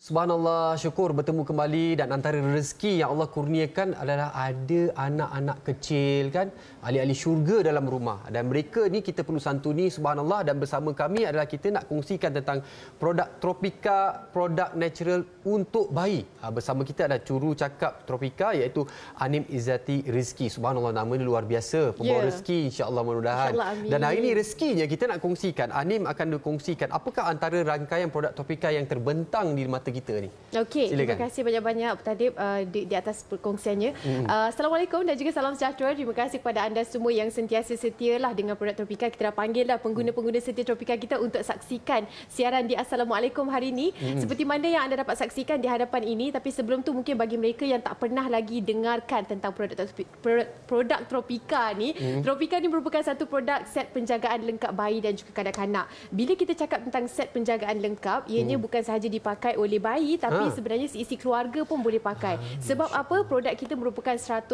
Subhanallah, syukur bertemu kembali dan antara rezeki yang Allah kurniakan adalah ada anak-anak kecil kan, ahli-ahli syurga dalam rumah. Dan mereka ni kita perlu santuni subhanallah dan bersama kami adalah kita nak kongsikan tentang produk Tropika, produk natural untuk bayi. Ha, bersama kita ada curu cakap Tropika iaitu Anim Izati Rizki. Subhanallah nama ni luar biasa, pembawa yeah. rezeki insya-Allah mudah-mudahan. Insya dan hari ini rezekinya kita nak kongsikan. Anim akan dikongsikan apakah antara rangkaian produk Tropika yang terbentang di mata mata kita ni. Okey, terima kasih banyak-banyak tadi uh, di, di atas perkongsiannya. Hmm. Uh, Assalamualaikum dan juga salam sejahtera. Terima kasih kepada anda semua yang sentiasa lah dengan produk Tropika. Kita dah panggil lah pengguna-pengguna setia Tropika kita untuk saksikan siaran di Assalamualaikum hari ini. Hmm. Seperti mana yang anda dapat saksikan di hadapan ini. Tapi sebelum tu mungkin bagi mereka yang tak pernah lagi dengarkan tentang produk, produk Tropika ni. Hmm. Tropika ni merupakan satu produk set penjagaan lengkap bayi dan juga kanak-kanak. Bila kita cakap tentang set penjagaan lengkap, ianya hmm. bukan sahaja dipakai oleh boleh bayi tapi ha. sebenarnya isi keluarga pun boleh pakai. Ha. Sebab apa? Produk kita merupakan 100%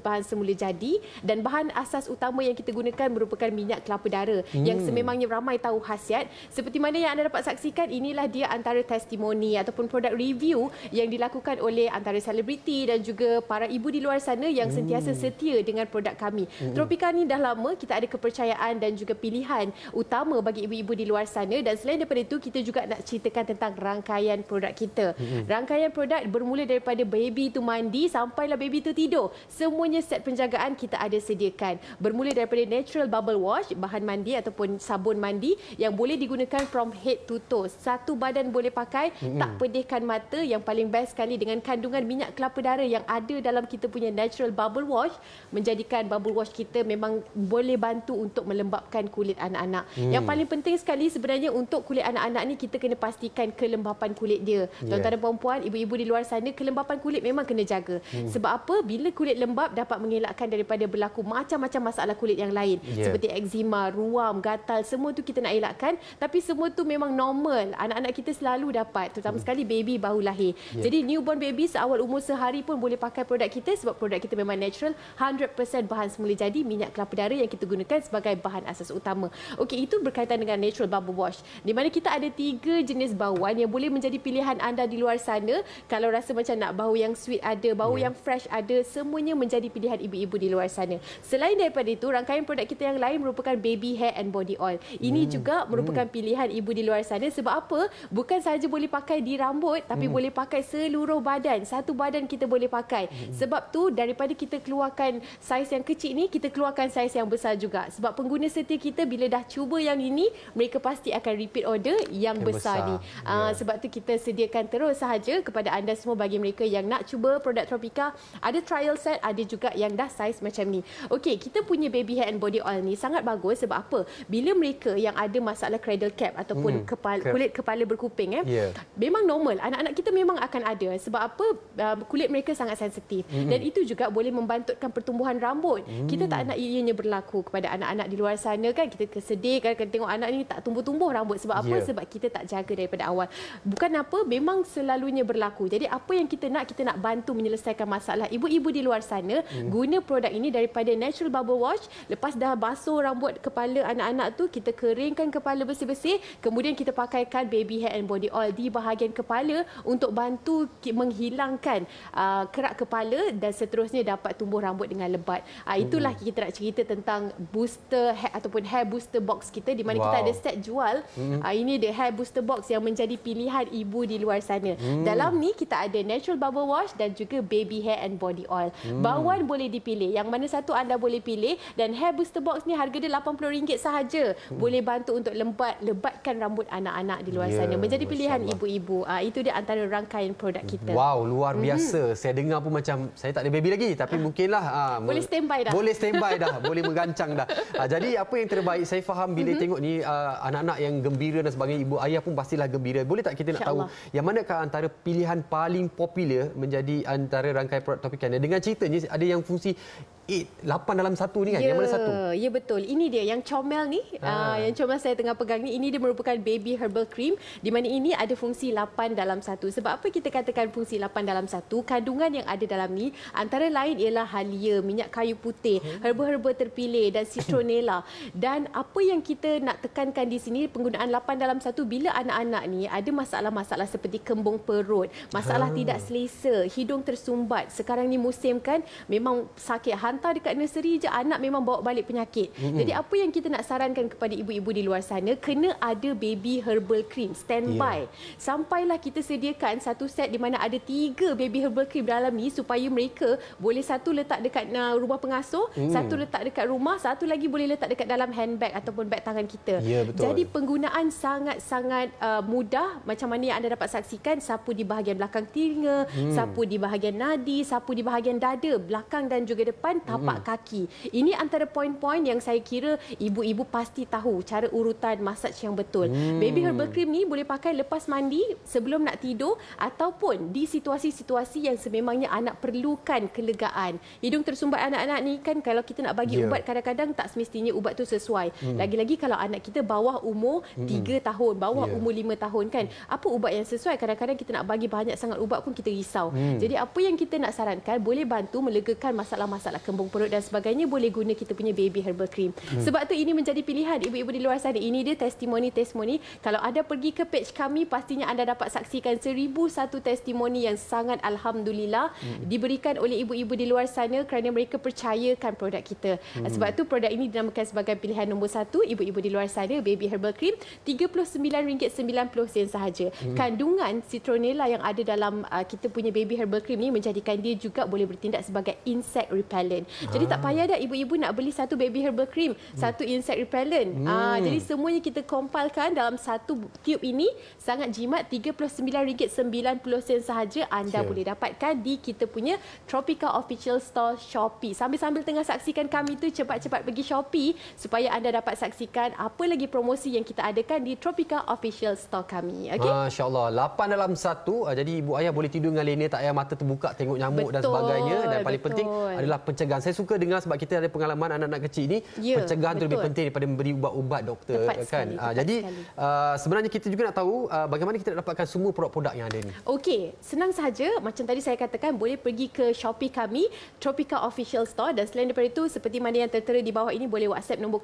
bahan semula jadi dan bahan asas utama yang kita gunakan merupakan minyak kelapa dara hmm. yang sememangnya ramai tahu khasiat. Seperti mana yang anda dapat saksikan, inilah dia antara testimoni ataupun produk review yang dilakukan oleh antara selebriti dan juga para ibu di luar sana yang hmm. sentiasa setia dengan produk kami. Hmm. Tropika ni dah lama kita ada kepercayaan dan juga pilihan utama bagi ibu-ibu di luar sana dan selain daripada itu kita juga nak ceritakan tentang rangkaian produk produk kita. Mm-hmm. Rangkaian produk bermula daripada baby tu mandi sampai lah baby tu tidur. Semuanya set penjagaan kita ada sediakan. Bermula daripada natural bubble wash, bahan mandi ataupun sabun mandi yang boleh digunakan from head to toe. Satu badan boleh pakai, mm-hmm. tak pedihkan mata yang paling best sekali dengan kandungan minyak kelapa darah yang ada dalam kita punya natural bubble wash menjadikan bubble wash kita memang boleh bantu untuk melembapkan kulit anak-anak. Mm. Yang paling penting sekali sebenarnya untuk kulit anak-anak ni kita kena pastikan kelembapan kulit dia dia. Tuan-tuan yeah. ibu-ibu di luar sana, kelembapan kulit memang kena jaga. Hmm. Sebab apa? Bila kulit lembap dapat mengelakkan daripada berlaku macam-macam masalah kulit yang lain. Yeah. Seperti eczema, ruam, gatal, semua tu kita nak elakkan. Tapi semua tu memang normal. Anak-anak kita selalu dapat. Terutama hmm. sekali baby baru lahir. Yeah. Jadi newborn baby seawal umur sehari pun boleh pakai produk kita sebab produk kita memang natural. 100% bahan semula jadi minyak kelapa dara yang kita gunakan sebagai bahan asas utama. Okey, itu berkaitan dengan natural bubble wash. Di mana kita ada tiga jenis bauan yang boleh menjadi pilihan pilihan anda di luar sana kalau rasa macam nak bau yang sweet ada bau yeah. yang fresh ada semuanya menjadi pilihan ibu-ibu di luar sana selain daripada itu rangkaian produk kita yang lain merupakan baby hair and body oil ini mm. juga merupakan mm. pilihan ibu di luar sana sebab apa bukan sahaja boleh pakai di rambut tapi mm. boleh pakai seluruh badan satu badan kita boleh pakai mm. sebab tu daripada kita keluarkan saiz yang kecil ni kita keluarkan saiz yang besar juga sebab pengguna setia kita bila dah cuba yang ini mereka pasti akan repeat order yang, yang besar, besar ni yeah. uh, ya. sebab tu kita sedi- disediakan terus sahaja kepada anda semua bagi mereka yang nak cuba produk Tropika. Ada trial set, ada juga yang dah size macam ni. Okey, kita punya baby hair and body oil ni sangat bagus sebab apa? Bila mereka yang ada masalah cradle cap ataupun hmm, kepala, kulit kepala berkuping eh. Yeah. Memang normal. Anak-anak kita memang akan ada sebab apa? Um, kulit mereka sangat sensitif. Hmm. Dan itu juga boleh membantutkan pertumbuhan rambut. Hmm. Kita tak nak ianya berlaku kepada anak-anak di luar sana kan. Kita kesedih kan tengok anak ni tak tumbuh-tumbuh rambut sebab apa? Yeah. Sebab kita tak jaga daripada awal. Bukan apa memang selalunya berlaku. Jadi apa yang kita nak kita nak bantu menyelesaikan masalah ibu-ibu di luar sana hmm. guna produk ini daripada Natural Bubble Wash. Lepas dah basuh rambut kepala anak-anak tu kita keringkan kepala bersih-bersih, kemudian kita pakaikan baby hair and body oil di bahagian kepala untuk bantu menghilangkan uh, kerak kepala dan seterusnya dapat tumbuh rambut dengan lebat. Uh, itulah hmm. kita nak cerita tentang booster hair ataupun hair booster box kita di mana wow. kita ada set jual. Hmm. Uh, ini dia hair booster box yang menjadi pilihan ibu di luar sana. Hmm. Dalam ni kita ada natural bubble wash dan juga baby hair and body oil. Hmm. Bawan boleh dipilih. Yang mana satu anda boleh pilih dan hair booster box ni harga dia RM80 sahaja. Hmm. Boleh bantu untuk lembat lebatkan rambut anak-anak di luar yeah, sana. Menjadi pilihan ibu-ibu. Uh, itu dia antara rangkaian produk kita. Wow, luar mhm. biasa. Hmm. Saya dengar pun macam saya tak ada baby lagi tapi uh. mungkinlah uh, boleh standby dah. Boleh standby dah. boleh mengancang dah. Uh, jadi apa yang terbaik saya faham bila hmm tengok ni anak-anak yang gembira dan sebagainya ibu ayah pun pastilah gembira. Boleh tak kita nak tahu yang manakah antara pilihan paling popular menjadi antara rangkaian produk topik anda dengan ceritanya ada yang fungsi 8 dalam satu ni kan ya, yang mana satu ya betul ini dia yang comel ni ha. uh, yang comel saya tengah pegang ni ini dia merupakan baby herbal cream di mana ini ada fungsi 8 dalam satu sebab apa kita katakan fungsi 8 dalam satu kandungan yang ada dalam ni antara lain ialah halia minyak kayu putih hmm. herba-herba terpilih dan citronella dan apa yang kita nak tekankan di sini penggunaan 8 dalam satu bila anak-anak ni ada masalah-masalah seperti kembung perut masalah ha. tidak selesa hidung tersumbat sekarang ni musim kan memang sakit hantar hantar dekat nursery je anak memang bawa balik penyakit. Mm-hmm. Jadi apa yang kita nak sarankan kepada ibu-ibu di luar sana kena ada baby herbal cream standby. Yeah. Sampailah kita sediakan satu set di mana ada tiga baby herbal cream dalam ni supaya mereka boleh satu letak dekat uh, rumah pengasuh, mm. satu letak dekat rumah, satu lagi boleh letak dekat dalam handbag ataupun beg tangan kita. Yeah, betul. Jadi penggunaan sangat-sangat uh, mudah macam mana yang anda dapat saksikan sapu di bahagian belakang telinga, mm. sapu di bahagian nadi, sapu di bahagian dada, belakang dan juga depan tapak hmm kaki. Ini antara poin-poin yang saya kira ibu-ibu pasti tahu cara urutan massage yang betul. Mm. Baby herbal cream ni boleh pakai lepas mandi, sebelum nak tidur ataupun di situasi-situasi yang sememangnya anak perlukan kelegaan. Hidung tersumbat anak-anak ni kan kalau kita nak bagi yeah. ubat kadang-kadang tak semestinya ubat tu sesuai. Mm. Lagi-lagi kalau anak kita bawah umur mm. 3 tahun, bawah yeah. umur 5 tahun kan. Apa ubat yang sesuai? Kadang-kadang kita nak bagi banyak sangat ubat pun kita risau. Mm. Jadi apa yang kita nak sarankan boleh bantu melegakan masalah-masalah ke kembung perut dan sebagainya boleh guna kita punya baby herbal cream. Hmm. Sebab tu ini menjadi pilihan ibu-ibu di luar sana. Ini dia testimoni-testimoni. Kalau ada pergi ke page kami pastinya anda dapat saksikan seribu satu testimoni yang sangat alhamdulillah hmm. diberikan oleh ibu-ibu di luar sana kerana mereka percayakan produk kita. Hmm. Sebab tu produk ini dinamakan sebagai pilihan nombor satu ibu-ibu di luar sana baby herbal cream RM39.90 sahaja. Hmm. Kandungan citronella yang ada dalam uh, kita punya baby herbal cream ni menjadikan dia juga boleh bertindak sebagai insect repellent lain. Jadi tak ah. payah dah ibu-ibu nak beli satu baby herbal cream, hmm. satu insect repellent. Ah, hmm. Ha, jadi semuanya kita compilekan dalam satu tube ini sangat jimat RM39.90 sahaja anda yeah. boleh dapatkan di kita punya Tropica Official Store Shopee. Sambil-sambil tengah saksikan kami tu cepat-cepat pergi Shopee supaya anda dapat saksikan apa lagi promosi yang kita adakan di Tropica Official Store kami. Okay? MasyaAllah. 8 dalam satu. Ah, jadi ibu ayah boleh tidur dengan lena tak payah mata terbuka tengok nyamuk betul, dan sebagainya. Dan paling betul. penting adalah pencegahan dan saya suka dengar sebab kita ada pengalaman anak-anak kecil ini ya, pencegahan betul. lebih penting daripada memberi ubat-ubat doktor tepat kan? sekali, kan tepat jadi sekali. Ah, sebenarnya kita juga nak tahu ah, bagaimana kita nak dapatkan semua produk-produk yang ada ini. okey senang saja macam tadi saya katakan boleh pergi ke Shopee kami Tropica official store dan selain daripada itu seperti mana yang tertera di bawah ini boleh WhatsApp nombor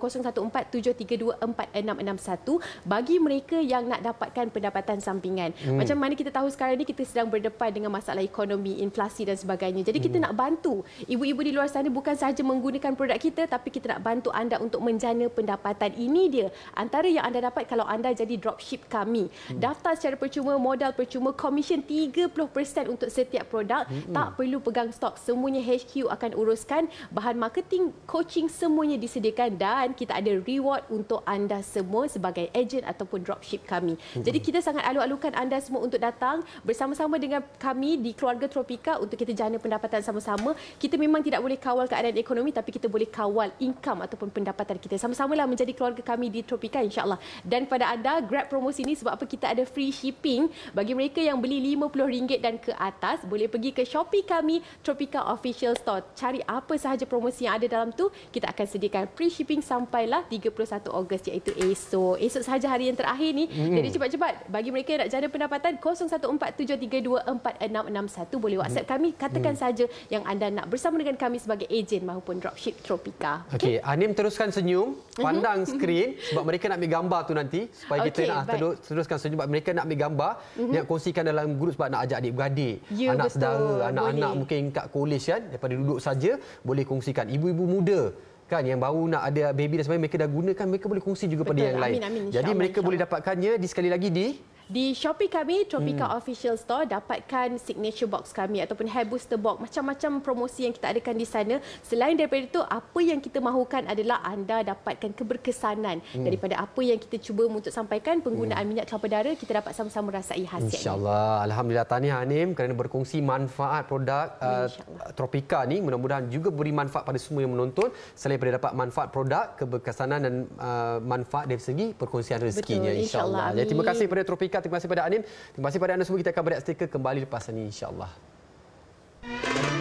0147324661 bagi mereka yang nak dapatkan pendapatan sampingan hmm. macam mana kita tahu sekarang ini kita sedang berdepan dengan masalah ekonomi inflasi dan sebagainya jadi kita hmm. nak bantu ibu-ibu di luar sana bukan sahaja menggunakan produk kita tapi kita nak bantu anda untuk menjana pendapatan ini dia antara yang anda dapat kalau anda jadi dropship kami hmm. daftar secara percuma modal percuma komisen 30% untuk setiap produk hmm. tak perlu pegang stok semuanya HQ akan uruskan bahan marketing coaching semuanya disediakan dan kita ada reward untuk anda semua sebagai agent ataupun dropship kami hmm. jadi kita sangat alu-alukan anda semua untuk datang bersama-sama dengan kami di keluarga Tropika untuk kita jana pendapatan sama-sama kita memang tidak boleh kawal keadaan ekonomi tapi kita boleh kawal income ataupun pendapatan kita. Sama-samalah menjadi keluarga kami di Tropika insyaAllah. Dan pada anda, grab promosi ini sebab apa kita ada free shipping. Bagi mereka yang beli RM50 dan ke atas, boleh pergi ke Shopee kami, Tropika Official Store. Cari apa sahaja promosi yang ada dalam tu, kita akan sediakan free shipping sampailah 31 Ogos iaitu esok. Esok sahaja hari yang terakhir ni. Hmm. Jadi cepat-cepat, bagi mereka yang nak jana pendapatan, 0147324661 boleh WhatsApp hmm. kami. Katakan hmm. saja yang anda nak bersama dengan kami sebagai sebagai ejen maupun dropship Tropika. Okey, okay. Anim teruskan senyum, mhm. pandang mm-hmm. skrin sebab mereka nak ambil gambar tu nanti supaya okay, kita nak but... teruskan senyum sebab mereka nak ambil gambar, mm-hmm. nak kongsikan dalam grup sebab nak ajak adik-beradik, you ya, anak betul, saudara, anak-anak mungkin kat kolej kan daripada duduk saja boleh kongsikan ibu-ibu muda kan yang baru nak ada baby dan sebagainya mereka dah gunakan mereka boleh kongsi juga Betul. pada yang amin, lain. Amin, Jadi mereka boleh dapatkannya di sekali lagi di di Shopee kami Tropika hmm. Official Store dapatkan signature box kami ataupun hair booster box macam-macam promosi yang kita adakan di sana selain daripada itu apa yang kita mahukan adalah anda dapatkan keberkesanan hmm. daripada apa yang kita cuba untuk sampaikan penggunaan hmm. minyak kelapa dara kita dapat sama-sama rasai hasilnya insyaallah alhamdulillah tanya Anim kerana berkongsi manfaat produk uh, Tropika ni mudah-mudahan juga beri manfaat pada semua yang menonton selain daripada dapat manfaat produk keberkesanan dan uh, manfaat dari segi perkongsian rezekinya insyaallah insya jadi ya, terima kasih kepada Tropika stiker. Terima kasih kepada Anim. Terima kasih kepada anda semua. Kita akan berikan stiker kembali lepas ini insya-Allah.